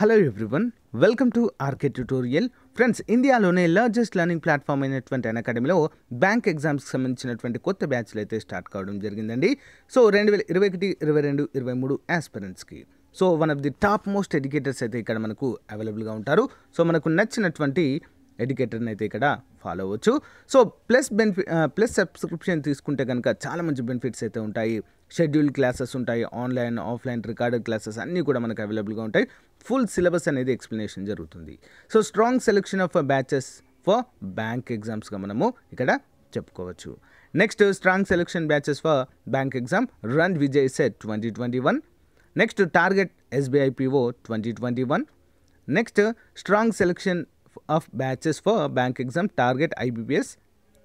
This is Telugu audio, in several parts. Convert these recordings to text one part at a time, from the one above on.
Hello everyone welcome to RK tutorial friends ఇండియాలోనే లార్జెస్ట్ లెర్నింగ్ ప్లాట్ఫామ్ అయినటువంటి అకాడమీలో బ్యాంక్ ఎగ్జామ్స్కి సంబంధించినటువంటి కొత్త బ్యాచ్లు అయితే స్టార్ట్ కావడం జరిగిందండి సో రెండు వేల ఇరవై ఒకటి ఇరవై రెండు ఇరవై మూడు ఆస్పిరెంట్స్కి so one of the top most educators అయితే ఇక్కడ మనకు అవైలబుల్గా ఉంటారు సో మనకు నచ్చినటువంటి ఎడ్యుకేటర్ని అయితే ఇక్కడ ఫాలో అవ్వచ్చు so plus benefit plus subscription తీసుకుంటే కనుక చాలా మంచి బెనిఫిట్స్ అయితే ఉంటాయి షెడ్యూల్ క్లాసెస్ ఉంటాయి ఆన్లైన్ ఆఫ్లైన్ రికార్డెడ్ క్లాసెస్ అన్నీ కూడా మనకు అవైలబుల్గా ఉంటాయి ఫుల్ సిలబస్ అనేది ఎక్స్ప్లెనేషన్ జరుగుతుంది so strong selection of batches for bank ఎగ్జామ్స్గా మనము ఇక్కడ చెప్పుకోవచ్చు next strong selection batches for bank exam run Vijay set twenty twenty one next target SBI PO twenty twenty one next strong selection of batches for bank exam target IBPS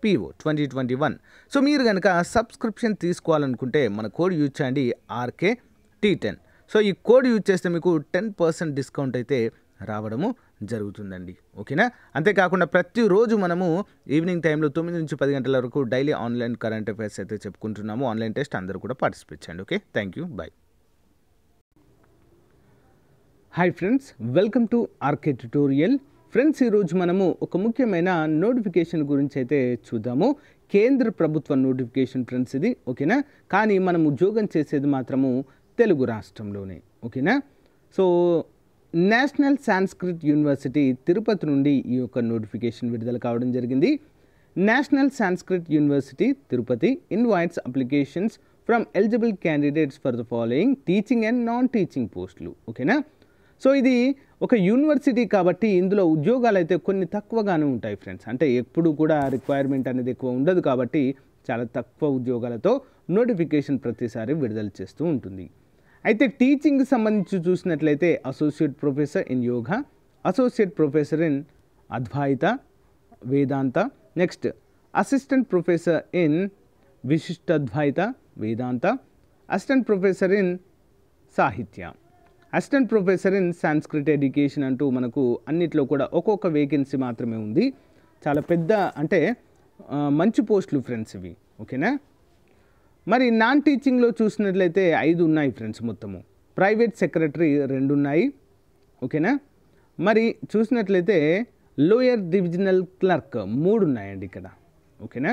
FPO twenty twenty one so మీరు కనుక సబ్స్క్రిప్షన్ తీసుకోవాలనుకుంటే మన కోడ్ యూజ్ చేయండి ఆర్కే టీ టెన్ సో ఈ కోడ్ యూజ్ చేస్తే మీకు టెన్ పర్సెంట్ డిస్కౌంట్ అయితే రావడము జరుగుతుందండి ఓకేనా అంతేకాకుండా ప్రతిరోజు మనము ఈవినింగ్ టైంలో తొమ్మిది నుంచి పది గంటల వరకు డైలీ ఆన్లైన్ కరెంట్ అఫైర్స్ అయితే చెప్పుకుంటున్నాము ఆన్లైన్ టెస్ట్ అందరూ కూడా పార్టిసిపేట్ చేయండి okay thank you bye hi friends welcome to RK tutorial friends ఈరోజు మనము ఒక ముఖ్యమైన నోటిఫికేషన్ గురించి అయితే చూద్దాము కేంద్ర ప్రభుత్వ నోటిఫికేషన్ ఫ్రెండ్స్ ఇది ఓకేనా కానీ మనం ఉద్యోగం చేసేది మాత్రము తెలుగు రాష్ట్రంలోనే ఓకేనా so national Sanskrit university Tirupati నుండి ఈ యొక్క నోటిఫికేషన్ విడుదల కావడం జరిగింది national Sanskrit university Tirupati invites applications from eligible candidates for the following teaching and non teaching పోస్టులు ఓకేనా సో ఇది ఒక యూనివర్సిటీ కాబట్టి ఇందులో ఉద్యోగాలు అయితే కొన్ని తక్కువగానే ఉంటాయి ఫ్రెండ్స్ అంటే ఎప్పుడు కూడా రిక్వైర్మెంట్ అనేది ఎక్కువ ఉండదు కాబట్టి చాలా తక్కువ ఉద్యోగాలతో నోటిఫికేషన్ ప్రతిసారి విడుదల చేస్తూ ఉంటుంది అయితే టీచింగ్కి సంబంధించి చూసినట్లయితే associate professor in yoga associate professor in Advaita Vedanta next assistant professor in Vishishtadvaita Vedanta assistant professor in Sahitya assistant professor in Sanskrit education అంటూ మనకు అన్నిట్లో కూడా ఒక్కొక్క వేకెన్సీ మాత్రమే ఉంది చాలా పెద్ద అంటే మంచి పోస్టులు ఫ్రెండ్స్ ఇవి ఓకేనా మరి నాన్ టీచింగ్లో చూసినట్లయితే ఐదు ఉన్నాయి ఫ్రెండ్స్ మొత్తము ప్రైవేట్ సెక్రటరీ రెండు ఉన్నాయి ఓకేనా మరి చూసినట్లయితే లోయర్ డివిజనల్ క్లర్క్ మూడు ఉన్నాయండి ఇక్కడ ఓకేనా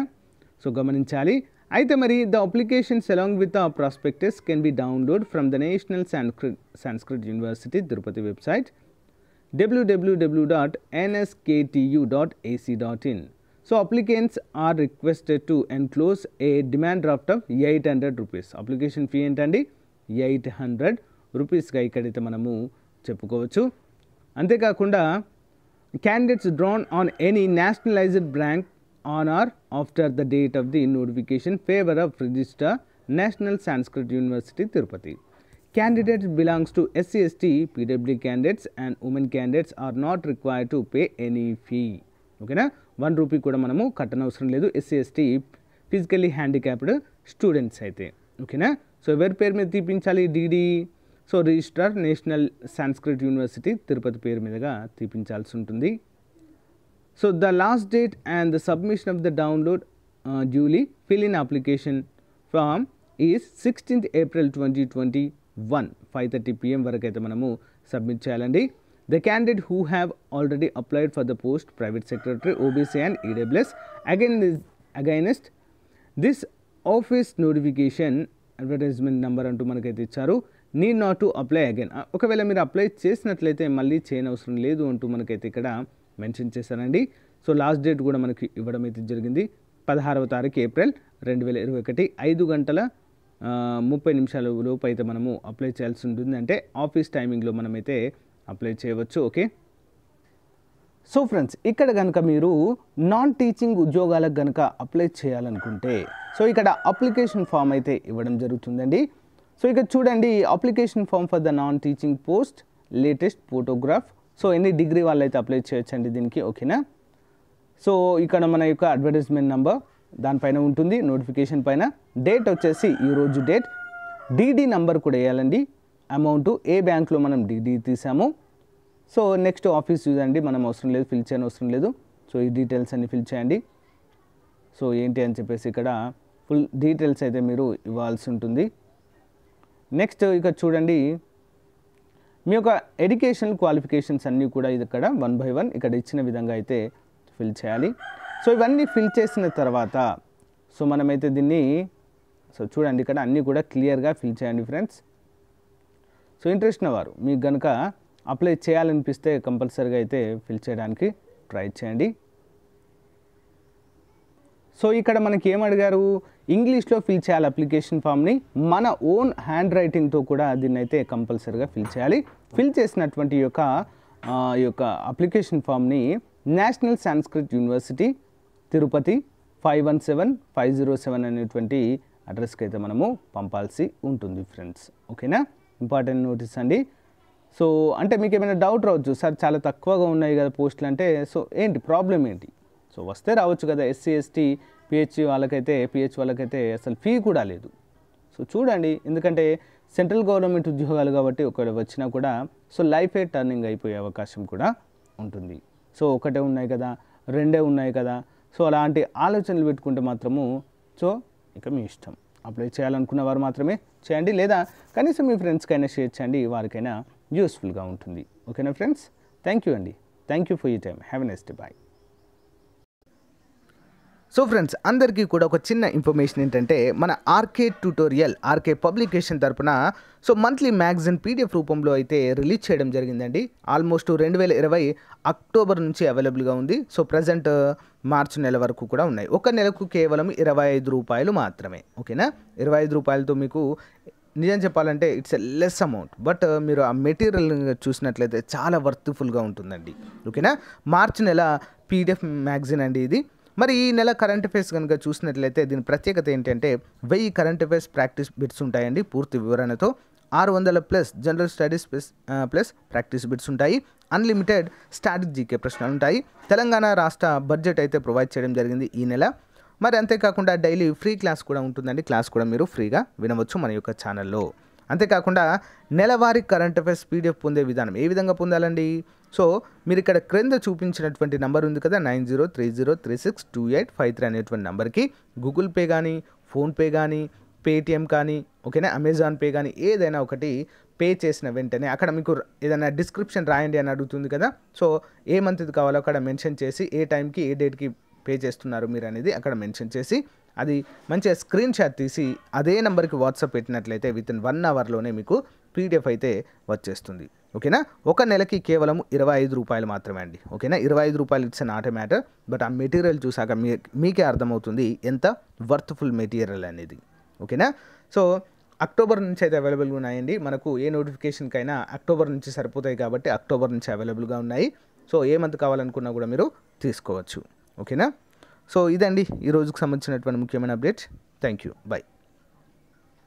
సో గమనించాలి అయితే మరి the applications along with a prospectus can be download from the national Sanskrit Sanskrit university Tirupati website W W W dot NSKTU dot AC dot in so applicants are requested to enclose a demand draft of eight hundred rupees application fee ఏంటండి ఎయిట్ హండ్రెడ్ రూపీస్గా ఇక్కడైతే మనము చెప్పుకోవచ్చు అంతేకాకుండా candidates drawn on any nationalized bank on or after the date of the notification favor of register National Sanskrit University Tirupati. Candidates belongs to SCST, PW candidates and women candidates are not required to pay any fee. ఓకేనా వన్ రూపీ కూడా మనము కట్టనవసరం లేదు ఎస్సీఎస్టీ ఫిజికల్లీ హ్యాండిక్యాప్డ్ స్టూడెంట్స్ అయితే ఓకేనా సో ఎవరి పేరు మీద తీపించాలి DD so registrar national Sanskrit university Tirupati పేరు మీదుగా తీపించాల్సి ఉంటుంది So, the last date and the submission of the download uh, duly fill in application form is 16th April 2021 5:30 pm వరకు అయితే మనము సబ్మిట్ చేయాలండి the candidate who have already applied for the post private secretary OBC and EWS again against this office notification advertisement number అంటూ మనకైతే ఇచ్చారు need not to apply again ఒకవేళ మీరు అప్లై చేసినట్లయితే మళ్ళీ చేయనవసరం లేదు అంటూ మనకైతే ఇక్కడ మెన్షన్ చేశానండి సో లాస్ట్ డేట్ కూడా మనకి ఇవ్వడం అయితే జరిగింది పదహారవ తారీఖు ఏప్రిల్ రెండు వేల ఇరవై ఒకటి ఐదు గంటల ముప్పై నిమిషాల లోపు అయితే మనము అప్లై చేయాల్సి ఉంటుంది అంటే ఆఫీస్ టైమింగ్లో మనమైతే అప్లై చేయవచ్చు ఓకే సో ఫ్రెండ్స్ ఇక్కడ కనుక మీరు నాన్ టీచింగ్ ఉద్యోగాలకు కనుక అప్లై చేయాలనుకుంటే సో ఇక్కడ అప్లికేషన్ ఫామ్ అయితే ఇవ్వడం జరుగుతుందండి సో ఇక్కడ చూడండి application form for the non teaching post latest photograph so ఎన్ని డిగ్రీ వాళ్ళు అప్లై చేయొచ్చండి దీనికి ఓకేనా సో ఇక్కడ మన యొక్క అడ్వర్టైజ్మెంట్ నెంబర్ దానిపైన ఉంటుంది నోటిఫికేషన్ పైన డేట్ వచ్చేసి ఈరోజు డేట్ డీడీ నంబర్ కూడా వేయాలండి అమౌంట్ ఏ బ్యాంక్లో మనం డీడీ తీసాము సో నెక్స్ట్ ఆఫీస్ చూడండి మనం అవసరం లేదు ఫిల్ చేయని అవసరం లేదు సో ఈ డీటెయిల్స్ అన్ని ఫిల్ చేయండి సో ఏంటి అని చెప్పేసి ఇక్కడ ఫుల్ డీటెయిల్స్ అయితే మీరు ఇవ్వాల్సి ఉంటుంది నెక్స్ట్ ఇక చూడండి మీ యొక్క ఎడ్యుకేషనల్ క్వాలిఫికేషన్స్ అన్నీ కూడా ఇది ఇక్కడ వన్ బై వన్ ఇక్కడ ఇచ్చిన విధంగా అయితే ఫిల్ చేయాలి సో ఇవన్నీ ఫిల్ చేసిన తర్వాత సో మనమైతే దీన్ని సో చూడండి ఇక్కడ అన్నీ కూడా క్లియర్గా ఫిల్ చేయండి ఫ్రెండ్స్ సో ఇంట్రెస్ట్ ఉన్నవారు మీకు కనుక అప్లై చేయాలనిపిస్తే కంపల్సరీగా అయితే ఫిల్ చేయడానికి ట్రై చేయండి సో ఇక్కడ మనకి ఏమడిగారు ఇంగ్లీష్లో ఫిల్ చేయాలి అప్లికేషన్ ఫామ్ని మన ఓన్ హ్యాండ్ రైటింగ్తో కూడా దీన్ని అయితే ఫిల్ చేయాలి ఫిల్ చేసినటువంటి యొక్క ఈ యొక్క అప్లికేషన్ ఫామ్ని national Sanskrit university Tirupati five one seven five zero seven అనేటువంటి అడ్రస్కి అయితే మనము పంపాల్సి ఉంటుంది ఫ్రెండ్స్ ఓకేనా ఇంపార్టెంట్ నోటీస్ అండి సో అంటే మీకు ఏమైనా డౌట్ రావచ్చు సార్ చాలా తక్కువగా ఉన్నాయి కదా పోస్టులు అంటే సో ఏంటి ప్రాబ్లం ఏంటి సో వస్తే రావచ్చు కదా ఎస్సీ ఎస్టీ పిహెచ్ వాళ్ళకైతే పిహెచ్ వాళ్ళకైతే అసలు ఫీ కూడా లేదు సో చూడండి ఎందుకంటే సెంట్రల్ గవర్నమెంట్ ఉద్యోగాలు కాబట్టి ఒకటి వచ్చినా కూడా సో లైఫే టర్నింగ్ అయిపోయే అవకాశం కూడా ఉంటుంది సో ఒకటే ఉన్నాయి కదా రెండే ఉన్నాయి కదా సో అలాంటి ఆలోచనలు పెట్టుకుంటే మాత్రము సో ఇక మీ ఇష్టం అప్లై చేయాలనుకున్న వారు మాత్రమే చేయండి లేదా కనీసం మీ ఫ్రెండ్స్కైనా షేర్ చేయండి వారికైనా యూస్ఫుల్గా ఉంటుంది ఓకేనా ఫ్రెండ్స్ థ్యాంక్ యూ అండి thank you for you time have next bye so friends అందరికీ కూడా ఒక చిన్న ఇన్ఫర్మేషన్ ఏంటంటే మన ఆర్కే ట్యూటోరియల్ ఆర్కే పబ్లికేషన్ తరపున సో మంత్లీ మ్యాగజైన్ పీడిఎఫ్ రూపంలో అయితే రిలీజ్ చేయడం జరిగిందండి ఆల్మోస్ట్ రెండు వేల ఇరవై అక్టోబర్ నుంచి అవైలబుల్గా ఉంది సో ప్రజెంట్ మార్చి నెల వరకు కూడా ఉన్నాయి ఒక నెలకు కేవలం ఇరవై ఐదు రూపాయలు మాత్రమే ఓకేనా ఇరవై ఐదు రూపాయలతో మీకు నిజం చెప్పాలంటే it's a less amount but మీరు ఆ మెటీరియల్ చూసినట్లయితే చాలా వర్త్ఫుల్గా ఉంటుందండి ఓకేనా మార్చి నెల పీడిఎఫ్ మ్యాగజైన్ అండి ఇది మరి ఈ నెల కరెంట్ అఫేర్స్ కనుక చూసినట్లయితే దీని ప్రత్యేకత ఏంటంటే వెయ్యి కరెంట్ అఫేర్స్ ప్రాక్టీస్ బిట్స్ ఉంటాయండి పూర్తి వివరణతో ఆరు వందల plus general studies plus plus practice bits ఉంటాయి అన్లిమిటెడ్ స్టాటిక్ జీకే ప్రశ్నలు ఉంటాయి తెలంగాణ రాష్ట్ర బడ్జెట్ అయితే ప్రొవైడ్ చేయడం జరిగింది ఈ నెల మరి అంతేకాకుండా డైలీ ఫ్రీ క్లాస్ కూడా ఉంటుందండి క్లాస్ కూడా మీరు ఫ్రీగా వినవచ్చు మన యొక్క ఛానల్లో అంతేకాకుండా నెలవారీ కరెంట్ అఫేర్స్ పీడిఎఫ్ పొందే విధానం ఏ విధంగా పొందాలండి సో మీరు ఇక్కడ క్రింద చూపించినటువంటి నెంబర్ ఉంది కదా nine zero three zero three six two eight five three అనేటువంటి నెంబర్కి గూగుల్ పే కానీ ఫోన్పే కానీ పేటిఎం కానీ ఓకేనా అమెజాన్ పే కానీ ఏదైనా ఒకటి పే చేసిన వెంటనే అక్కడ మీకు ఏదైనా డిస్క్రిప్షన్ రాయండి అని అడుగుతుంది కదా సో ఏ మంత్ది కావాలో అక్కడ మెన్షన్ చేసి ఏ టైంకి ఏ డేట్కి పే చేస్తున్నారు మీరు అనేది అక్కడ మెన్షన్ చేసి అది మంచిగా స్క్రీన్ షాట్ తీసి అదే నెంబర్కి వాట్సాప్ పెట్టినట్లయితే విత్ ఇన్ వన్ అవర్లోనే మీకు పీడిఎఫ్ అయితే వచ్చేస్తుంది ఓకేనా ఒక నెలకి కేవలం ఇరవై ఐదు రూపాయలు మాత్రమే అండి ఓకేనా ఇరవై ఐదు రూపాయలు it's not a matter but ఆ మెటీరియల్ చూసాక మీ మీకే అర్థమవుతుంది ఎంత వర్త్ఫుల్ మెటీరియల్ అనేది ఓకేనా సో అక్టోబర్ నుంచి అయితే అవైలబుల్గా ఉన్నాయండి మనకు ఏ నోటిఫికేషన్కైనా అక్టోబర్ నుంచి సరిపోతాయి కాబట్టి అక్టోబర్ నుంచి అవైలబుల్గా ఉన్నాయి సో ఏ మంత్ కావాలనుకున్నా కూడా మీరు తీసుకోవచ్చు ఓకేనా సో ఇదండి ఈరోజుకు సంబంధించినటువంటి ముఖ్యమైన అప్డేట్ థ్యాంక్ యూ బాయ్